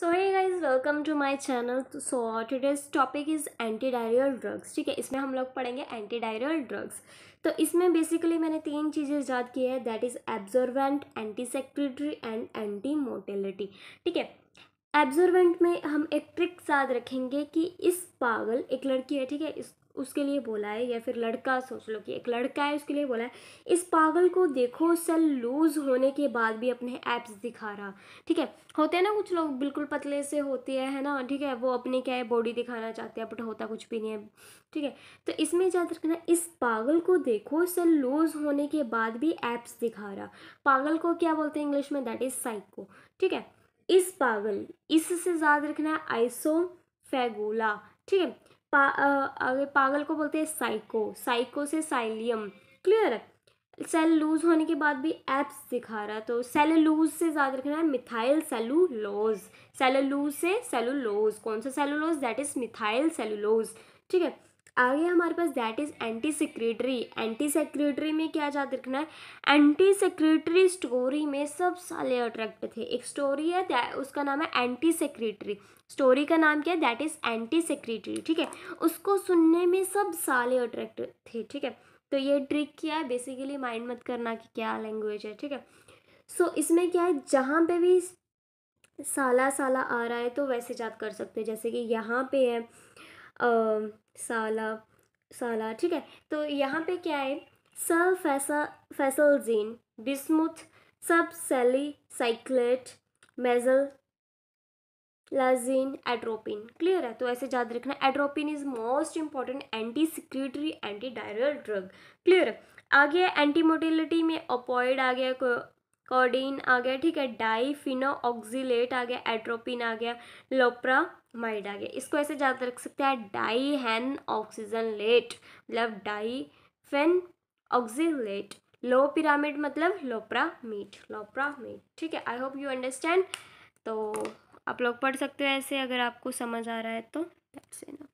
so hey guys welcome to my channel so today's topic is anti diarrheal drugs ठीक है इसमें हम लोग पढ़ेंगे एंटी डायरियल ड्रग्स तो इसमें बेसिकली मैंने तीन चीज़ें याद की है that is absorbent anti secretory and anti motility ठीक है एब्जर्वेंट में हम एक ट्रिक याद रखेंगे कि इस पागल एक लड़की है ठीक है इस उसके लिए बोला है या फिर लड़का सोच लो कि एक लड़का है उसके लिए बोला है इस पागल को देखो सेल लूज़ होने के बाद भी अपने ऐप्स दिखा रहा ठीक है होते हैं ना कुछ लोग बिल्कुल पतले से होते हैं है ना ठीक है वो अपनी क्या है बॉडी दिखाना चाहते हैं बट होता कुछ भी नहीं है ठीक है तो इसमें याद रखना इस पागल को देखो सेल लूज़ होने के बाद भी ऐप्स दिखा रहा पागल को क्या बोलते हैं इंग्लिश में दैट इज़ साइको ठीक है इस पागल इससे याद रखना आइसो फैगोला ठीक है पा अगर पागल को बोलते हैं साइको साइको से साइलियम क्लियर सेल लूज होने के बाद भी एप्स दिखा रहा है तो लूज से ज़्यादा रखना है मिथाइल सेलुलोज लूज से सेलुलोज कौन सा cellulose that is methyl cellulose ठीक है आगे हमारे पास that is anti secretory anti secretory में क्या याद रखना है एंटी सेक्रेटरी स्टोरी में सब साले अट्रैक्ट थे एक स्टोरी है उसका नाम है एंटी सेक्रेटरी स्टोरी का नाम क्या है दैट इज एंटी सेक्रेटरी ठीक है उसको सुनने में सब साले अट्रैक्ट थे ठीक है तो ये ट्रिक क्या है बेसिकली माइंड मत करना कि क्या लैंग्वेज है ठीक है सो so, इसमें क्या है जहाँ पे भी साला साला आ रहा है तो वैसे याद कर सकते हैं जैसे कि यहाँ पे है साला साला ठीक है तो यहाँ पे क्या है सल फैसा फैसलजीन बिस्मुथ सब सेली साइक्लेट मेजल लाजीन एड्रोपिन क्लियर है तो ऐसे याद रखना atropine is most important anti secretory anti diarrheal drug clear आगे एंटी मोटिलिटी में अपॉइड आ गया कोडीन आ गया ठीक है डाईफिनो ऑक्सीट आ गया एट्रोपिन आ गया लोप्रामाइड आ गया इसको ऐसे याद रख सकते हैं डाई हैन ऑक्सीजन लेट मतलब डाईफेन ऑक्सीलेट लो पिरामिड मतलब लोप्रा मीट लोप्रा मीट ठीक है आई होप यू अंडरस्टैंड तो आप लोग पढ़ सकते हो ऐसे अगर आपको समझ आ रहा है तो